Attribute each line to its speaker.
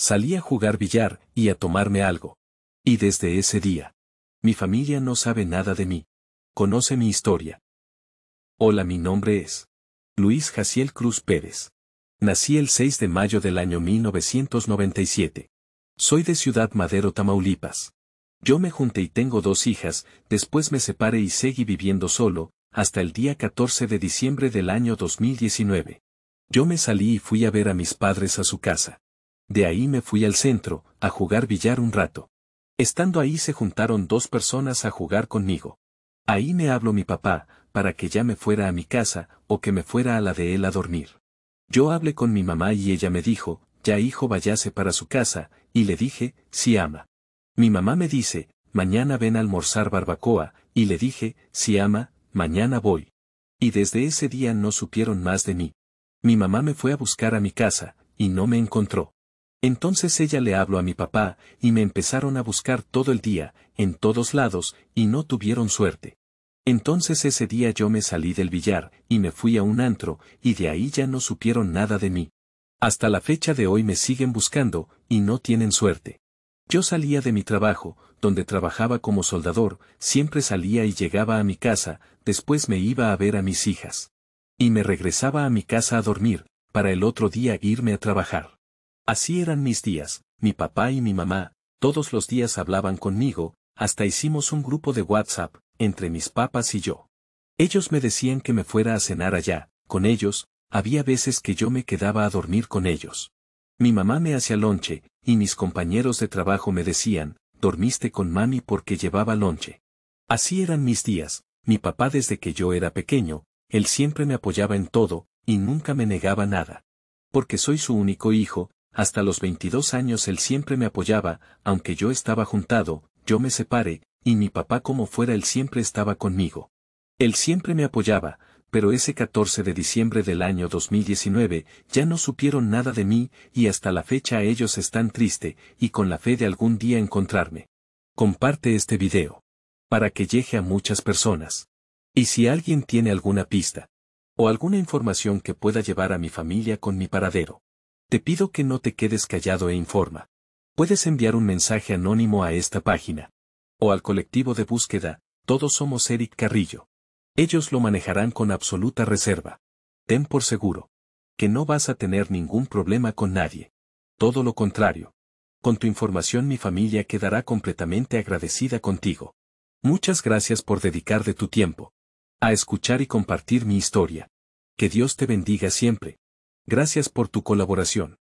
Speaker 1: Salí a jugar billar y a tomarme algo. Y desde ese día, mi familia no sabe nada de mí. Conoce mi historia. Hola, mi nombre es Luis Jaciel Cruz Pérez. Nací el 6 de mayo del año 1997. Soy de Ciudad Madero, Tamaulipas. Yo me junté y tengo dos hijas, después me separé y seguí viviendo solo, hasta el día 14 de diciembre del año 2019. Yo me salí y fui a ver a mis padres a su casa. De ahí me fui al centro, a jugar billar un rato. Estando ahí se juntaron dos personas a jugar conmigo. Ahí me habló mi papá, para que ya me fuera a mi casa, o que me fuera a la de él a dormir. Yo hablé con mi mamá y ella me dijo, ya hijo vayase para su casa, y le dije, si ama. Mi mamá me dice, mañana ven a almorzar barbacoa, y le dije, si ama, mañana voy. Y desde ese día no supieron más de mí. Mi mamá me fue a buscar a mi casa, y no me encontró. Entonces ella le habló a mi papá, y me empezaron a buscar todo el día, en todos lados, y no tuvieron suerte. Entonces ese día yo me salí del billar, y me fui a un antro, y de ahí ya no supieron nada de mí. Hasta la fecha de hoy me siguen buscando, y no tienen suerte. Yo salía de mi trabajo, donde trabajaba como soldador, siempre salía y llegaba a mi casa, después me iba a ver a mis hijas. Y me regresaba a mi casa a dormir, para el otro día irme a trabajar. Así eran mis días, mi papá y mi mamá, todos los días hablaban conmigo, hasta hicimos un grupo de WhatsApp, entre mis papas y yo. Ellos me decían que me fuera a cenar allá, con ellos, había veces que yo me quedaba a dormir con ellos. Mi mamá me hacía lonche, y mis compañeros de trabajo me decían, dormiste con mami porque llevaba lonche. Así eran mis días, mi papá desde que yo era pequeño, él siempre me apoyaba en todo, y nunca me negaba nada. Porque soy su único hijo, hasta los 22 años él siempre me apoyaba, aunque yo estaba juntado, yo me separé, y mi papá como fuera él siempre estaba conmigo. Él siempre me apoyaba, pero ese 14 de diciembre del año 2019 ya no supieron nada de mí y hasta la fecha ellos están triste y con la fe de algún día encontrarme. Comparte este video. Para que llegue a muchas personas. Y si alguien tiene alguna pista o alguna información que pueda llevar a mi familia con mi paradero. Te pido que no te quedes callado e informa. Puedes enviar un mensaje anónimo a esta página. O al colectivo de búsqueda, todos somos Eric Carrillo. Ellos lo manejarán con absoluta reserva. Ten por seguro. Que no vas a tener ningún problema con nadie. Todo lo contrario. Con tu información mi familia quedará completamente agradecida contigo. Muchas gracias por dedicar de tu tiempo. A escuchar y compartir mi historia. Que Dios te bendiga siempre. Gracias por tu colaboración.